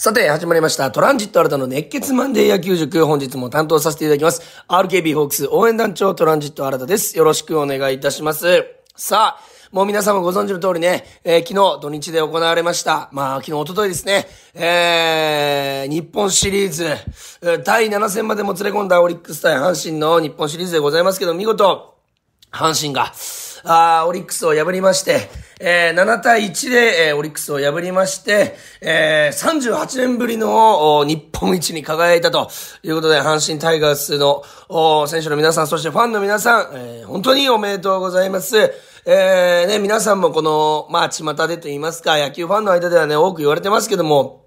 さて、始まりました。トランジット新たの熱血マンデー野球塾。本日も担当させていただきます。RKB ホークス応援団長トランジット新たです。よろしくお願いいたします。さあ、もう皆様ご存知の通りね、えー、昨日土日で行われました。まあ昨日おとといですね、えー、日本シリーズ、第7戦までもつれ込んだオリックス対阪神の日本シリーズでございますけど、見事、阪神が、あオリックスを破りまして、えー、7対1で、えー、オリックスを破りまして、えー、38年ぶりの日本一に輝いたということで、阪神タイガースのお選手の皆さん、そしてファンの皆さん、えー、本当におめでとうございます。えー、ね、皆さんもこの、まあ、巷でと言いますか、野球ファンの間ではね、多く言われてますけども、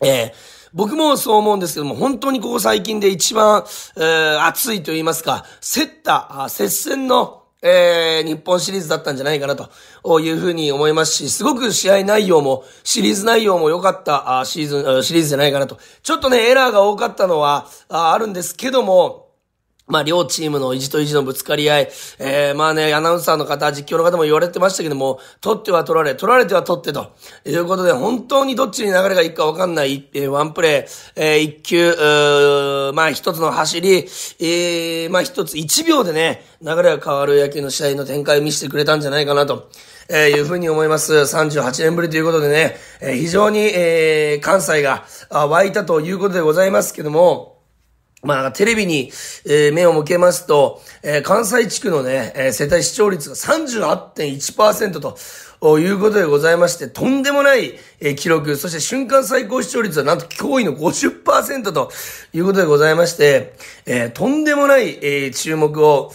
えー、僕もそう思うんですけども、本当にここ最近で一番、えー、熱いと言いますか、競った、接戦の、えー、日本シリーズだったんじゃないかなというふうに思いますし、すごく試合内容も、シリーズ内容も良かったあシーズン、シリーズじゃないかなと。ちょっとね、エラーが多かったのはああるんですけども、まあ、両チームの意地と意地のぶつかり合い、えー、まあね、アナウンサーの方、実況の方も言われてましたけども、取っては取られ、取られては取ってと、いうことで、本当にどっちに流れがいくかわかんない、えー、ワンプレイ、えー、一球、うまあ一つの走り、えー、まあ一つ、一秒でね、流れが変わる野球の試合の展開を見せてくれたんじゃないかなと。えー、いうふうに思います。38年ぶりということでね、えー、非常に、えー、関西が湧いたということでございますけども、まあ、テレビに、えー、目を向けますと、えー、関西地区のね、えー、世帯視聴率が38.1%と、いうことでございまして、とんでもない、え記録、そして瞬間最高視聴率はなんと驚異の50%ということでございまして、えー、とんでもない、えー、注目を、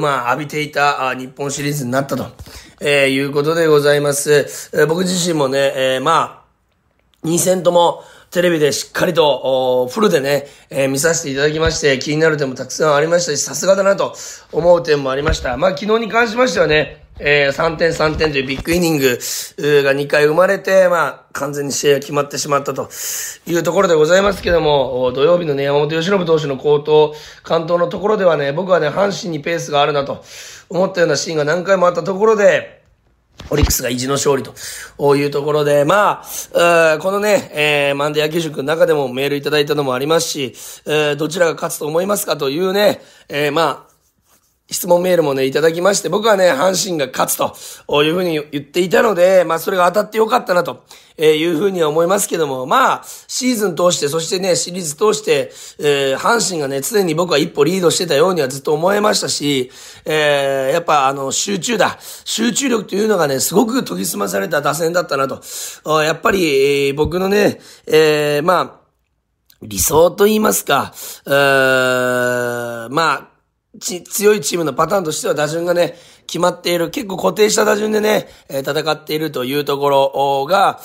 まあ、浴びていたあ日本シリーズになったと、えー、いうことでございます。えー、僕自身もね、えー、まあ、2戦とも、テレビでしっかりと、フルでね、えー、見させていただきまして、気になる点もたくさんありましたし、さすがだなと思う点もありました。まあ、昨日に関しましてはね、えー、3点3点というビッグイニングが2回生まれて、まあ、完全に試合が決まってしまったというところでございますけども、土曜日のね、山本由伸投手の高等、関東のところではね、僕はね、阪神にペースがあるなと思ったようなシーンが何回もあったところで、オリックスが意地の勝利というところで、まあ、このね、えー、マンデー野球塾の中でもメールいただいたのもありますし、えー、どちらが勝つと思いますかというね、えー、まあ、質問メールもね、いただきまして、僕はね、阪神が勝つというふうに言っていたので、まあそれが当たってよかったなというふうには思いますけども、まあ、シーズン通して、そしてね、シリーズ通して、えー、阪神がね、常に僕は一歩リードしてたようにはずっと思えましたし、えー、やっぱあの、集中だ。集中力というのがね、すごく研ぎ澄まされた打線だったなと。やっぱり、えー、僕のね、えー、まあ、理想と言いますか、えまあ、ち、強いチームのパターンとしては打順がね、決まっている、結構固定した打順でね、え戦っているというところが、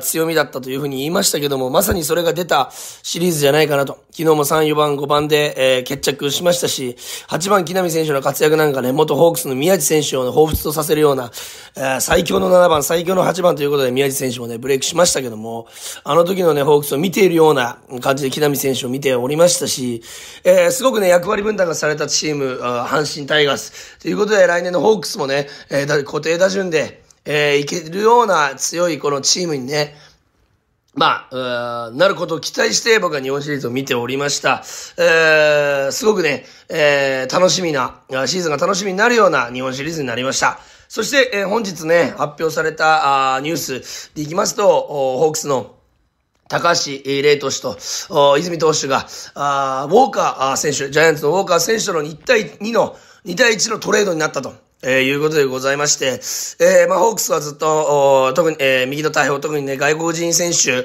強みだったというふうに言いましたけども、まさにそれが出たシリーズじゃないかなと。昨日も3、4番、5番で、え決着しましたし、8番木浪選手の活躍なんかね、元ホークスの宮地選手を彷彿とさせるような、え最強の7番、最強の8番ということで宮地選手もね、ブレイクしましたけども、あの時のね、ホークスを見ているような感じで木浪選手を見ておりましたし、えー、すごくね、役割分担がされたチーム、阪神タイガース。ということで、来年のホークスもね、えー、固定打順で、えー、いけるような強いこのチームにね、まあ、なることを期待して僕は日本シリーズを見ておりました。えー、すごくね、えー、楽しみな、シーズンが楽しみになるような日本シリーズになりました。そして、えー、本日ね、発表されたあニュースでいきますと、ホークスの高橋麗投手と泉投手が、あウォーカー選手、ジャイアンツのウォーカー選手との1対2の、2対1のトレードになったと。えー、いうことでございまして、えー、まあ、ホークスはずっと、特に、えー、右の大砲、特にね、外国人選手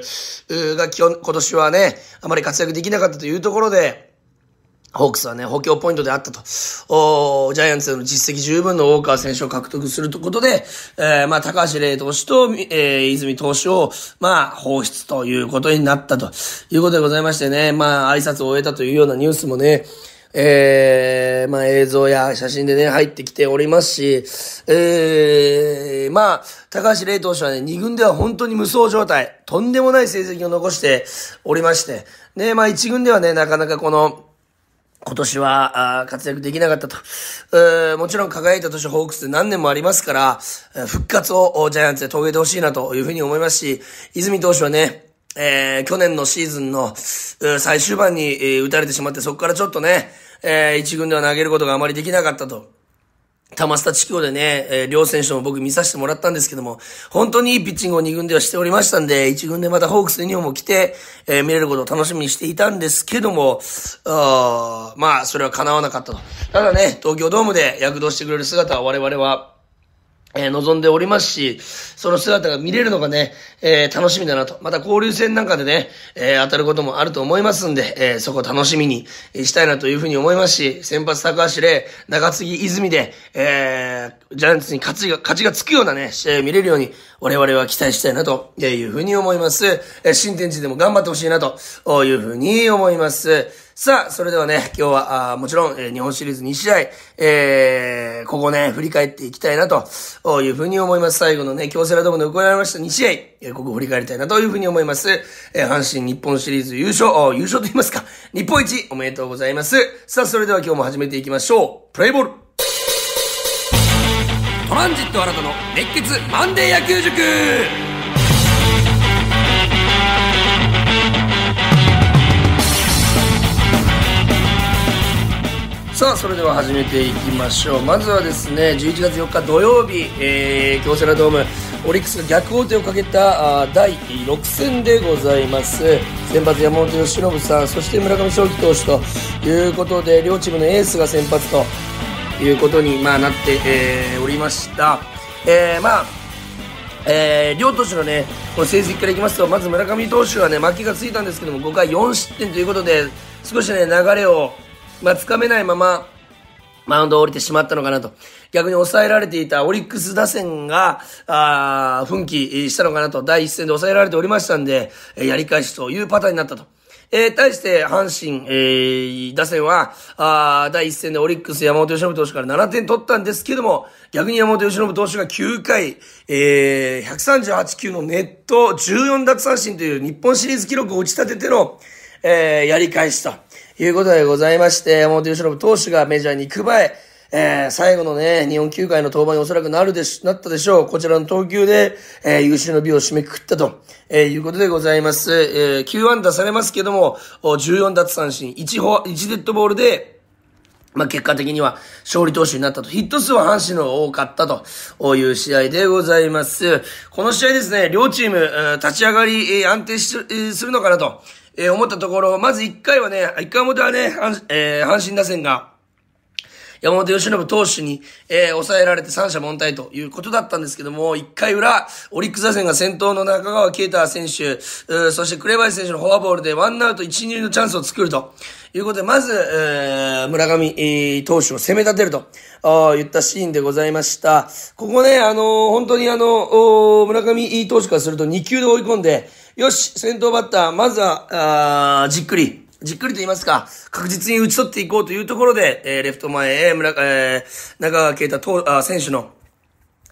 が今日、今年はね、あまり活躍できなかったというところで、ホークスはね、補強ポイントであったと。おジャイアンツの実績十分のウォーカー選手を獲得するということで、えー、まあ、高橋麗投手と、えー、泉投手を、まあ、放出ということになったということでございましてね、まあ、挨拶を終えたというようなニュースもね、えー、まあ映像や写真でね、入ってきておりますし、えー、まあ、高橋礼投手はね、2軍では本当に無双状態、とんでもない成績を残しておりまして、ね、まあ1軍ではね、なかなかこの、今年はあ活躍できなかったと。えー、もちろん輝いた年ホークスで何年もありますから、復活をジャイアンツで遂げてほしいなというふうに思いますし、泉投手はね、えー、去年のシーズンの最終盤に、えー、打たれてしまって、そこからちょっとね、えー、一軍では投げることがあまりできなかったと。玉下地区でね、えー、両選手も僕見させてもらったんですけども、本当にいいピッチングを2軍ではしておりましたんで、1軍でまたホークスユニフォームを着て、えー、見れることを楽しみにしていたんですけども、あまあ、それは叶わなかったと。ただね、東京ドームで躍動してくれる姿は我々は、え望んでおりますし、その姿が見れるのがね、えー、楽しみだなと。また交流戦なんかでね、えー、当たることもあると思いますんで、えー、そこ楽しみにしたいなというふうに思いますし、先発高橋礼、中継ぎ泉で、えジャイアンツに勝ちが、勝ちがつくようなね、試合を見れるように、我々は期待したいなというふうに思います。え新天地でも頑張ってほしいなというふうに思います。さあ、それではね、今日は、あもちろん、えー、日本シリーズ2試合、えー、ここね、振り返っていきたいな、というふうに思います。最後のね、京セラドームで行われました2試合、えー、ここ振り返りたいな、というふうに思います。えー、阪神日本シリーズ優勝、優勝と言いますか、日本一、おめでとうございます。さあ、それでは今日も始めていきましょう。プレイボールトランジット新たの熱血マンデー野球塾さあそれでは始めていきましょうまずはですね11月4日土曜日、えー、京セラドームオリックスが逆王手をかけたあ第6戦でございます先発山本由伸さんそして村上将輝投手ということで両チームのエースが先発ということに、まあ、なって、えー、おりました、えー、まあえー、両投手のねこの成績からいきますとまず村上投手はね負けがついたんですけども5回4失点ということで少しね流れをまあ、つかめないまま、マウンドを降りてしまったのかなと。逆に抑えられていたオリックス打線が、ああ、奮起したのかなと。第一戦で抑えられておりましたんで、やり返しというパターンになったと。えー、対して、阪神、えー、打線は、ああ、第一戦でオリックス山本由伸投手から7点取ったんですけども、逆に山本由伸投手が9回、えー、138球のネット14奪三振という日本シリーズ記録を打ち立てての、えー、やり返しと。いうことでございまして、山本由伸投手がメジャーに行く前、えー、最後のね、日本球界の登板におそらくなるでし、なったでしょう。こちらの投球で、えー、優秀の美を締めくくったと、えー、いうことでございます。えー、9ダーされますけども、14奪三振、1フォ、1デッドボールで、まあ、結果的には勝利投手になったと。ヒット数は阪神の多かったという試合でございます。この試合ですね、両チーム、立ち上がり、安定するのかなと。えー、思ったところ、まず1回はね、1回表はね、えー、阪神打線が、山本由伸投手に、えー、抑えられて三者凡退ということだったんですけども、一回裏、オリックス打線が先頭の中川啓太選手、そして紅林選手のフォアボールでワンアウト一、二のチャンスを作るということで、まず、えー、村上、え投手を攻め立てると言ったシーンでございました。ここね、あのー、本当にあのー、村上投手からすると2球で追い込んで、よし、先頭バッター、まずは、あじっくり、じっくりと言いますか、確実に打ち取っていこうというところで、えー、レフト前へ、村、えー、中川圭太投あ選手の、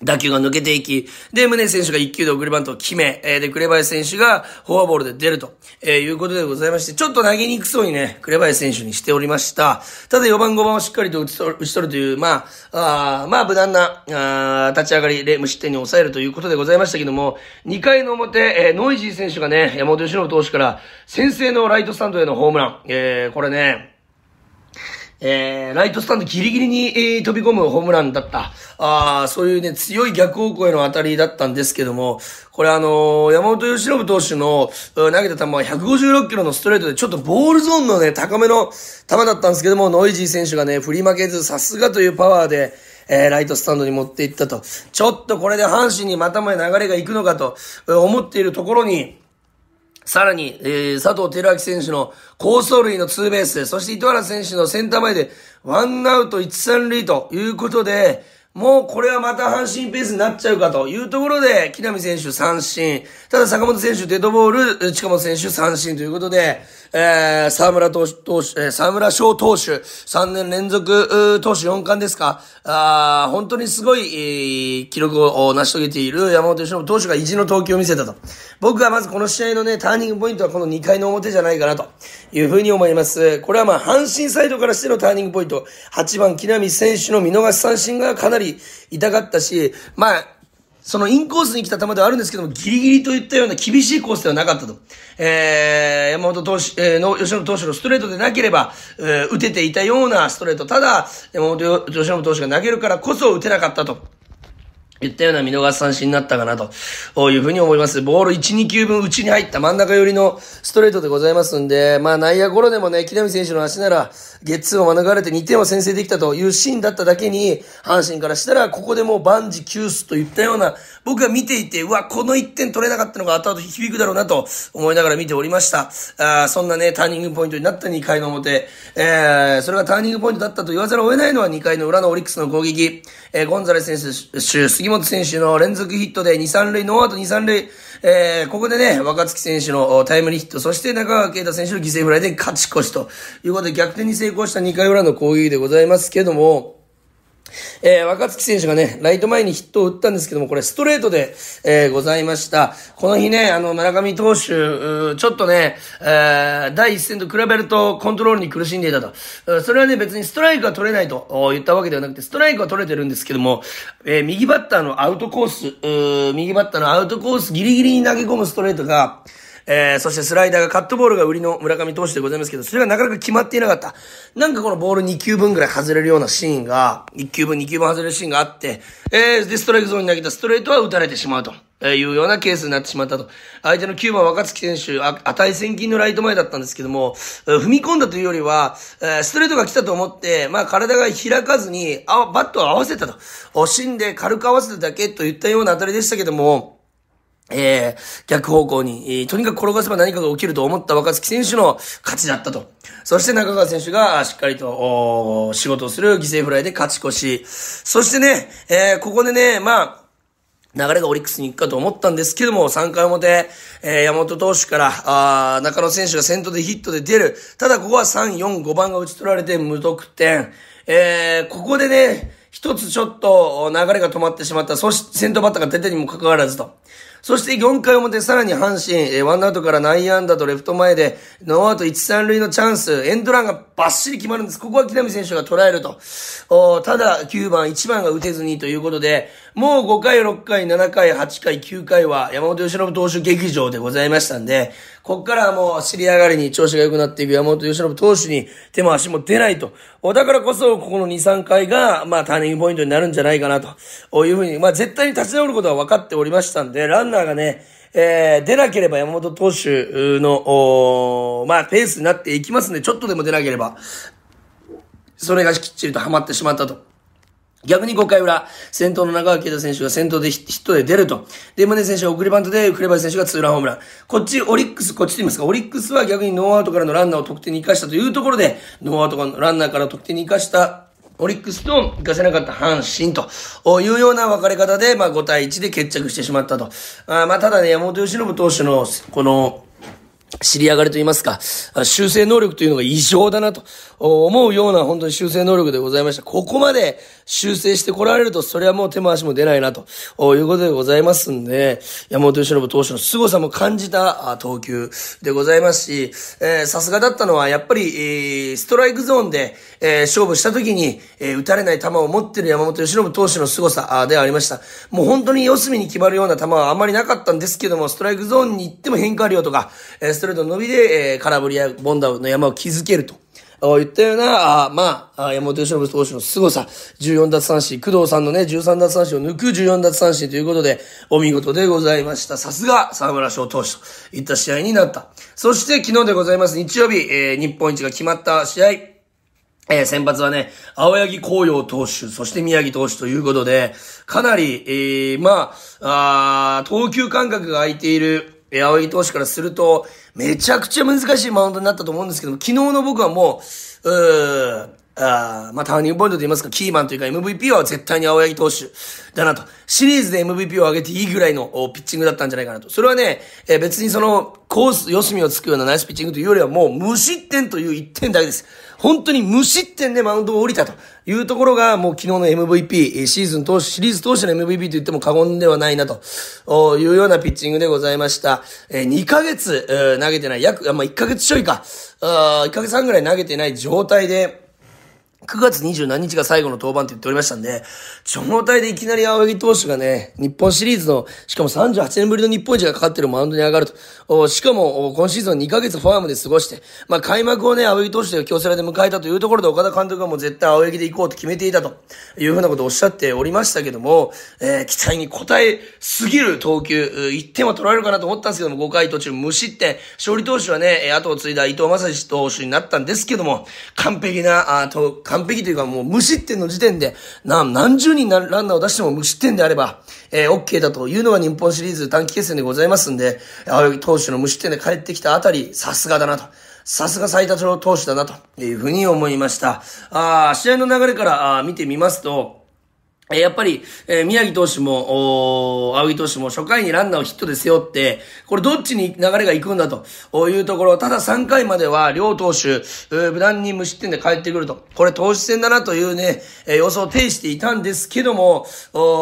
打球が抜けていき、で、宗選手が1球で送りバントを決め、えー、で、紅林選手がフォアボールで出ると、えー、いうことでございまして、ちょっと投げにくそうにね、紅林選手にしておりました。ただ4番5番をしっかりと打ち取る打ち取るという、まあ、あまあ、無難な、あ立ち上がりで無失点に抑えるということでございましたけども、2回の表、えー、ノイジー選手がね、山本由伸投手から先制のライトスタンドへのホームラン、えー、これね、えー、ライトスタンドギリギリに、えー、飛び込むホームランだった。あそういうね、強い逆方向への当たりだったんですけども、これあのー、山本由伸投手の投げた球は156キロのストレートで、ちょっとボールゾーンのね、高めの球だったんですけども、ノイジー選手がね、振り負けず、さすがというパワーで、えー、ライトスタンドに持っていったと。ちょっとこれで阪神にまたもや流れが行くのかと思っているところに、さらに、えー、佐藤輝明選手の高走塁のツーベース、そして糸原選手のセンター前で、ワンアウト一三塁ということで、もうこれはまた阪神ペースになっちゃうかというところで、木並選手三振。ただ坂本選手デッドボール、近本選手三振ということで、えー、沢村投手、投手、えー、沢村翔投手、3年連続、投手4冠ですか。あ本当にすごい、えー、記録を成し遂げている山本由伸投手が意地の投球を見せたと。僕はまずこの試合のね、ターニングポイントはこの2回の表じゃないかなというふうに思います。これはまあ、阪神サイドからしてのターニングポイント。8番木並選手の見逃し三振がかなりり痛かったし、まあ、そのインコースに来た球ではあるんですけども、ギリギリといったような厳しいコースではなかったと。えー、山本投手、えー、の、吉野投手のストレートでなければ、えー、打てていたようなストレート。ただ、山本吉野投手が投げるからこそ打てなかったと。言ったような見逃し三振になったかなというふうに思います。ボール1、2球分内に入った真ん中寄りのストレートでございますんで、まあ内野ゴロでもね、木浪選手の足なら、ゲッツーを免れて2点を先制できたというシーンだっただけに、阪神からしたら、ここでもう万事休すといったような僕は見ていて、うわ、この1点取れなかったのが後々響くだろうなと思いながら見ておりました。あそんなね、ターニングポイントになった2回の表。えー、それがターニングポイントだったと言わざるを得ないのは2回の裏のオリックスの攻撃。えー、ゴンザレス選手、杉本選手の連続ヒットで2、3塁、ノーアウト2、3塁、えー、ここでね、若月選手のタイムリーヒット、そして中川圭太選手の犠牲フライで勝ち越しということで逆転に成功した2回裏の攻撃でございますけども、えー、若月選手がね、ライト前にヒットを打ったんですけども、これストレートで、えー、ございました。この日ね、あの、村上投手、ちょっとね、えー、第一戦と比べるとコントロールに苦しんでいたと。それはね、別にストライクは取れないと言ったわけではなくて、ストライクは取れてるんですけども、えー、右バッターのアウトコース、ー右バッターのアウトコースギリギリに投げ込むストレートが、えー、そしてスライダーがカットボールが売りの村上投手でございますけど、それがなかなか決まっていなかった。なんかこのボール2球分ぐらい外れるようなシーンが、1球分2球分外れるシーンがあって、えー、で、ストライクゾーンに投げたストレートは打たれてしまうと。えいうようなケースになってしまったと。相手の9番若月選手、あ値千金のライト前だったんですけども、踏み込んだというよりは、えストレートが来たと思って、まあ体が開かずに、あ、バットを合わせたと。惜しんで軽く合わせただけといったような当たりでしたけども、えー、逆方向に、えー、とにかく転がせば何かが起きると思った若月選手の勝ちだったと。そして中川選手がしっかりと、仕事をする犠牲フライで勝ち越し。そしてね、えー、ここでね、まあ、流れがオリックスに行くかと思ったんですけども、3回表、えー、山本投手から、あ中野選手が先頭でヒットで出る。ただここは3、4、5番が打ち取られて無得点。えー、ここでね、一つちょっと流れが止まってしまった。そして先頭バッターが出てにもかかわらずと。そして4回表、さらに阪神、えー、ワンアウトから内野安打とレフト前で、ノーアウト1、3塁のチャンス、エンドランがバッシリ決まるんです。ここは木並選手が捉えると。ただ、9番、1番が打てずにということで、もう5回、6回、7回、8回、9回は山本由伸投手劇場でございましたんで、こっからはもう尻上がりに調子が良くなっていく山本由伸投手に手も足も出ないと。だからこそ、ここの2、3回が、まあ、ターニングポイントになるんじゃないかなというふうに、まあ、絶対に立ち直ることは分かっておりましたんで、ランナーがね、えー、出なければ山本投手の、まあ、ペースになっていきますんで、ちょっとでも出なければ、それがきっちりとハマってしまったと。逆に5回裏、先頭の中川圭太選手が先頭でヒットで出ると。で、宗選手が送りバントで、紅林選手がツーランホームラン。こっち、オリックス、こっちと言いますか、オリックスは逆にノーアウトからのランナーを得点に生かしたというところで、ノーアウトからのランナーから得点に生かしたオリックスと行かせなかった阪神というような分かれ方で、まあ、5対1で決着してしまったと。あまあ、ただね、山本由伸投手の、この、知り上がりと言いますか、修正能力というのが異常だなと思うような本当に修正能力でございました。ここまで修正してこられると、それはもう手も足も出ないな、ということでございますんで、山本由伸投手の凄さも感じたあ、投球でございますし、えさすがだったのは、やっぱり、えー、ストライクゾーンで、えー、勝負した時に、えー、打たれない球を持ってる山本由伸投手の凄さあ、でありました。もう本当に四隅に決まるような球はあまりなかったんですけども、ストライクゾーンに行っても変化量とか、えストレートの伸びで、え空振りやボンダーの山を築けると。言ったような、あまあ、山本由伸投手の凄さ、14奪三振、工藤さんのね、13奪三振を抜く14奪三振ということで、お見事でございました。さすが、沢村賞投手といった試合になった。そして昨日でございます、日曜日、えー、日本一が決まった試合、えー、先発はね、青柳紅葉投手、そして宮城投手ということで、かなり、えー、まあ、あ投球間隔が空いている、青柳投手からすると、めちゃくちゃ難しいマウンドになったと思うんですけど昨日の僕はもう、うー、ああ、まあ、ターニングポイントと言いますか、キーマンというか MVP は絶対に青柳投手だなと。シリーズで MVP を上げていいぐらいのピッチングだったんじゃないかなと。それはね、えー、別にその、コース、四隅をつくようなナイスピッチングというよりはもう無失点という1点だけです。本当に無失点でマウンドを降りたというところが、もう昨日の MVP、シーズン投手、シリーズ投手の MVP と言っても過言ではないなというようなピッチングでございました。えー、2ヶ月、投げてない、約、まあ、1ヶ月ちょいか、あ1ヶ月半ぐらい投げてない状態で、9月27日が最後の登板って言っておりましたんで、状態でいきなり青柳投手がね、日本シリーズの、しかも38年ぶりの日本一がかかってるマウンドに上がると。しかも、今シーズン2ヶ月ファームで過ごして、まあ開幕をね、青柳投手で京セラで迎えたというところで岡田監督はもう絶対青柳で行こうと決めていたというふうなことをおっしゃっておりましたけども、えー、期待に応えすぎる投球、1点は取られるかなと思ったんですけども、5回途中無失点、勝利投手はね、後を継いだ伊藤正史投手になったんですけども、完璧な、あ、と、完璧というかもう無失点の時点で、な、何十人ランナーを出しても無失点であれば、えー、OK だというのが日本シリーズ短期決戦でございますんで、青柳投手の無失点で帰ってきたあたり、さすがだなと。さすが最多勝投手だなというふうに思いました。あ試合の流れから見てみますと、やっぱり、えー、宮城投手も、青木投手も初回にランナーをヒットで背負って、これどっちに流れが行くんだというところ、ただ3回までは両投手、無難に無失点で帰ってくると。これ投手戦だなというね、えー、予想を呈していたんですけども、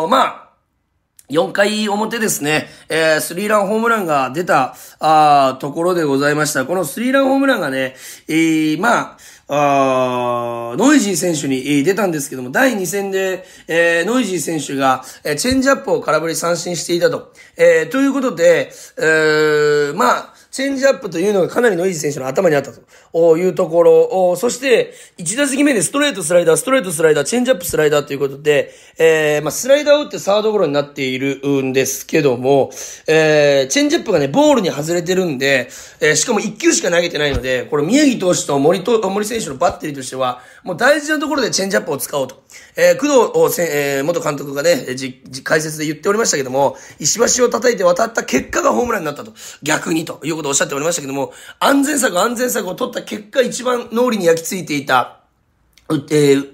まあ、4回表ですね、えー、スリーランホームランが出た、あところでございました。このスリーランホームランがね、えー、まあ、あノイジー選手に出たんですけども、第2戦で、えー、ノイジー選手が、えチェンジアップを空振り三振していたと。えー、ということで、えー、まあ、チェンジアップというのがかなりノイジー選手の頭にあったというところ、そして、1打席目でストレートスライダー、ストレートスライダー、チェンジアップスライダーということで、えー、まあ、スライダーを打ってサードゴロになっているんですけども、えー、チェンジアップがね、ボールに外れてるんで、えー、しかも1球しか投げてないので、これ宮城投手と森と、森選手のバッテリーとしては、もう大事なところでチェンジアップを使おうと。えー、工藤せ、えー、元監督がね、じ、じ、解説で言っておりましたけども、石橋を叩いて渡った結果がホームランになったと。逆にということことをおっしゃっておりましたけども、安全策安全策を取った結果、一番脳裏に焼き付いていた、えー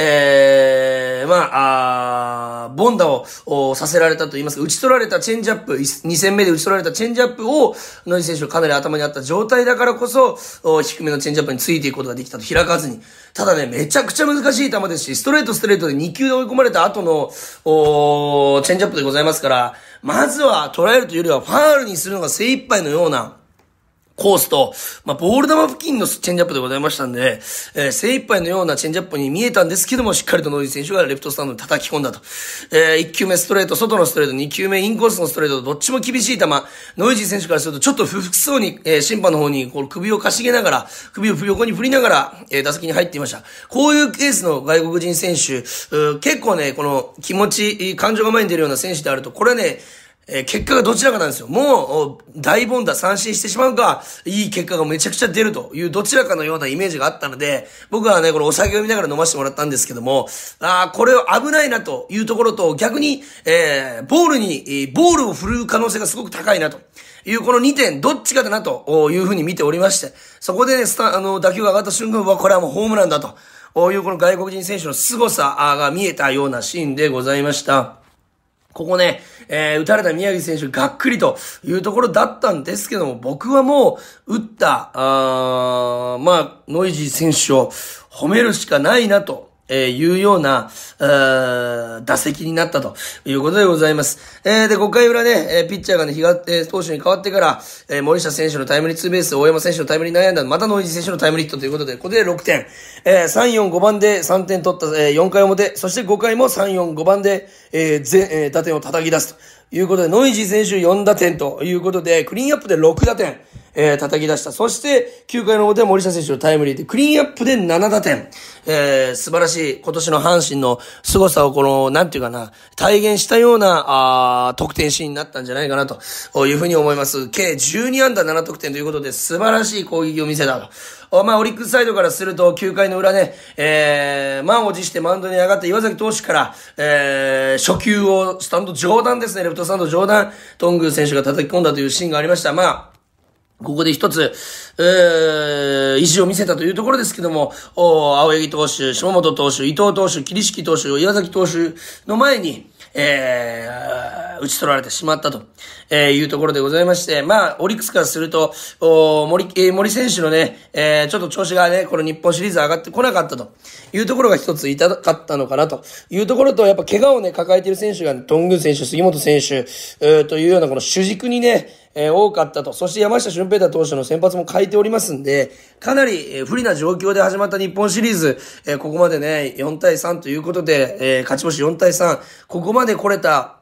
えー、まあ、あボンダをさせられたと言いますか、打ち取られたチェンジアップ、2戦目で打ち取られたチェンジアップを、野井選手のかなり頭にあった状態だからこそ、低めのチェンジアップについていくことができたと開かずに。ただね、めちゃくちゃ難しい球ですし、ストレートストレートで2球で追い込まれた後の、おチェンジアップでございますから、まずは捉えるというよりはファールにするのが精一杯のような、コースと、まあ、ボール球付近のチェンジアップでございましたんで、えー、精一杯のようなチェンジアップに見えたんですけども、しっかりとノイズ選手がレフトスタンドに叩き込んだと。えー、1球目ストレート、外のストレート、2球目インコースのストレート、どっちも厳しい球、ノイジー選手からするとちょっと不服そうに、えー、審判の方にこう首をかしげながら、首を横に振りながら、えー、打席に入っていました。こういうケースの外国人選手、結構ね、この気持ち、感情が前に出るような選手であると、これね、えー、結果がどちらかなんですよ。もう、大凡打三振してしまうか、いい結果がめちゃくちゃ出るというどちらかのようなイメージがあったので、僕はね、これお酒を見ながら飲ませてもらったんですけども、ああ、これを危ないなというところと、逆に、えー、ボールに、ボールを振るう可能性がすごく高いなと。いうこの2点、どっちかだなというふうに見ておりまして、そこでね、スタ、あの、打球が上がった瞬間は、これはもうホームランだと、いうこの外国人選手の凄さが見えたようなシーンでございました。ここね、えー、打たれた宮城選手がっくりというところだったんですけども、僕はもう、打った、あまあ、ノイジー選手を褒めるしかないなとえー、いうような、あ打席になったということでございます。えー、で、5回裏ね、えー、ピッチャーがね、日が、えー、投手に変わってから、えー、森下選手のタイムリーツーベース、大山選手のタイムリー悩んだ、またノイジー選手のタイムリーヒットということで、ここで6点。えー、3、4、5番で3点取った、えー、4回表、そして5回も3、4、5番で、えー、全、えー、打点を叩き出すということで、ノイジー選手4打点ということで、クリーンアップで6打点。えー、叩き出した。そして、9回の表、森下選手のタイムリーで、クリーンアップで7打点。えー、素晴らしい、今年の阪神の凄さをこの、なんていうかな、体現したような、あ得点シーンになったんじゃないかな、というふうに思います。計12安打7得点ということで、素晴らしい攻撃を見せたと。まあ、オリックスサイドからすると、9回の裏ね、えー、満を持してマウンドに上がった岩崎投手から、えー、初球をスタンド上段ですね、レフトスタンド上段、トング選手が叩き込んだというシーンがありました。まあ、ここで一つ、えー、意地を見せたというところですけども、お青柳投手、下本投手、伊藤投手、桐敷投手、岩崎投手の前に、えー、打ち取られてしまったと、えー、いうところでございまして、まあ、オリックスからすると、お森、えー、森選手のね、えー、ちょっと調子がね、この日本シリーズ上がってこなかったというところが一つ痛かったのかなというところと、やっぱ怪我をね、抱えている選手が、ね、トング選手、杉本選手、えー、というようなこの主軸にね、えー、多かったと。そして山下俊平太投手の先発も変えておりますんで、かなり、えー、不利な状況で始まった日本シリーズ、えー、ここまでね、4対3ということで、えー、勝ち星4対3、ここまで来れた、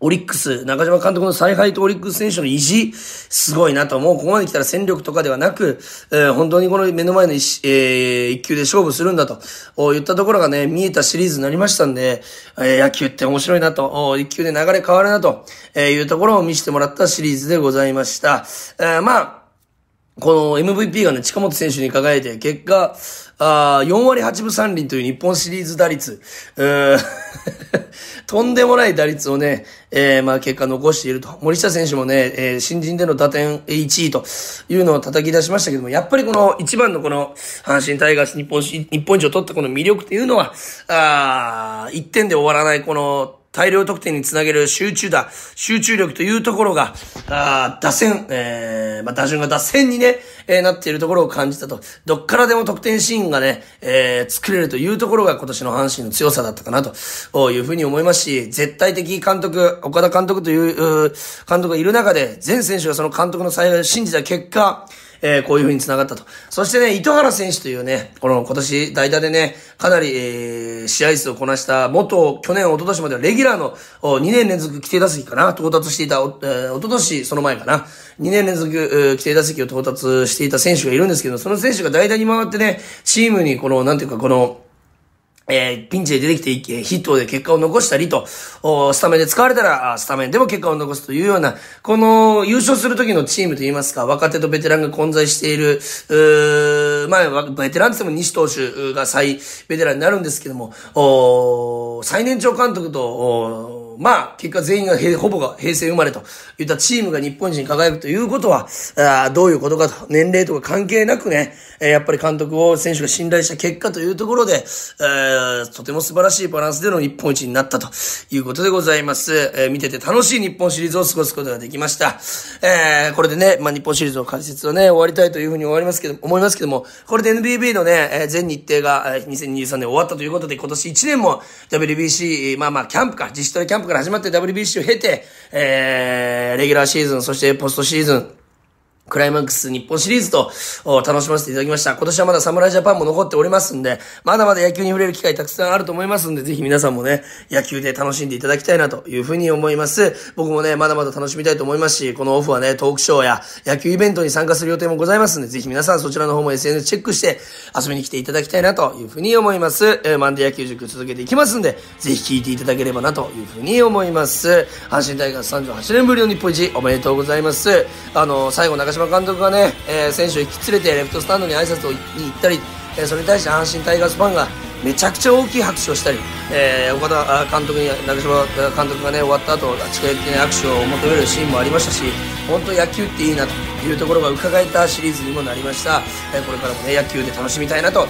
オリックス、中島監督の采配とオリックス選手の意地、すごいなと、もうここまで来たら戦力とかではなく、えー、本当にこの目の前の一、えー、一球で勝負するんだと、言ったところがね、見えたシリーズになりましたんで、えー、野球って面白いなと、一球で流れ変わるなと、えいうところを見せてもらったシリーズでございました。えまあ、この MVP がね、近本選手に輝いて、結果、あ4割8分3厘という日本シリーズ打率、とんでもない打率をね、えー、まあ結果残していると。森下選手もね、えー、新人での打点1位というのを叩き出しましたけども、やっぱりこの一番のこの阪神タイガース日本日本一を取ったこの魅力っていうのは、あ1点で終わらないこの大量得点につなげる集中打、集中力というところが、あ打線、えー、まあ、打順が打線にね、えー、なっているところを感じたと。どっからでも得点シーンがね、えー、作れるというところが今年の阪神の強さだったかなというふうに思いますし、絶対的監督、岡田監督という、監督がいる中で、全選手がその監督の采配を信じた結果、えー、こういう風に繋がったと。そしてね、糸原選手というね、この今年代打でね、かなり、えー、試合数をこなした、元、去年、一昨年まではレギュラーの2年連続規定打席かな、到達していた、お、えー、一昨年、その前かな、2年連続、えー、規定打席を到達していた選手がいるんですけど、その選手が代打に回ってね、チームにこの、なんていうか、この、えー、ピンチで出てきて、えー、ヒットで結果を残したりと、スタメンで使われたら、スタメンでも結果を残すというような、この優勝する時のチームといいますか、若手とベテランが混在している、うまあ、ベテランって言っても西投手が最ベテランになるんですけども、最年長監督と、まあ、結果全員がほぼが平成生まれといったチームが日本人輝くということは、あどういうことかと、年齢とか関係なくね、えやっぱり監督を選手が信頼した結果というところで、えとても素晴らしいバランスでの日本一になったということでございます。え見てて楽しい日本シリーズを過ごすことができました。えこれでね、まあ、日本シリーズの解説はね、終わりたいというふうに終わりますけど、思いますけども、これで NBB のね、え全日程が2023年終わったということで、今年1年も WBC、まあまあ、キャンプか、自主トレキャンプから始まって WBC を経て、えー、レギュラーシーズン、そしてポストシーズン、クライマックス日本シリーズと楽しませていただきました。今年はまだ侍ジャパンも残っておりますんで、まだまだ野球に触れる機会たくさんあると思いますんで、ぜひ皆さんもね、野球で楽しんでいただきたいなというふうに思います。僕もね、まだまだ楽しみたいと思いますし、このオフはね、トークショーや野球イベントに参加する予定もございますんで、ぜひ皆さんそちらの方も SNS チェックして遊びに来ていただきたいなというふうに思います。えー、マンデー野球塾続けていきますんで、ぜひ聞いていただければなというふうに思います。阪神タイガース38年ぶりの日本一おめでとうございます。あの、最後島監督がね、えー、選手を引き連れてレフトスタンドに挨拶をに行ったり、えー、それに対して阪神タイガースファンがめちゃくちゃ大きい拍手をしたり、えー、岡田監督に中島監督がね終わった後力的な握手を求めるシーンもありましたし本当野球っていいなというところが伺えたシリーズにもなりました、えー、これからもね野球で楽しみたいなという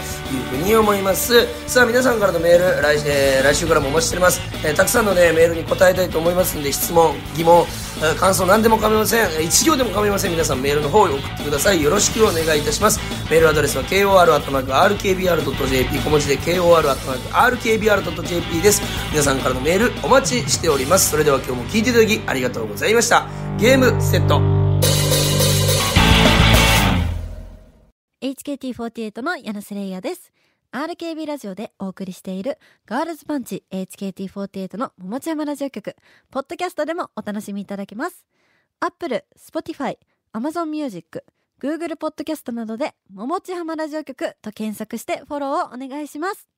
ふうに思いますさあ皆さんからのメール来,、えー、来週からもお待ちしております、えー、たくさんのねメールに答えたいと思いますので質問疑問感想何でも構いません一行でも構いません皆さんメールの方を送ってくださいよろしくお願いいたしますメールアドレスは kor.rkbr.jp 小文字で kor KOR.rkbr.jp です皆さんからのメールお待ちしておりますそれでは今日も聞いていただきありがとうございましたゲームセット HKT48 の柳瀬玲也です RKB ラジオでお送りしているガールズパンチ HKT48 の桃地山ラジオ局ポッドキャストでもお楽しみいただけますアップル e Spotify、Amazon m u s i Google ポッドキャストなどで、ももちはまラジオ局と検索してフォローをお願いします。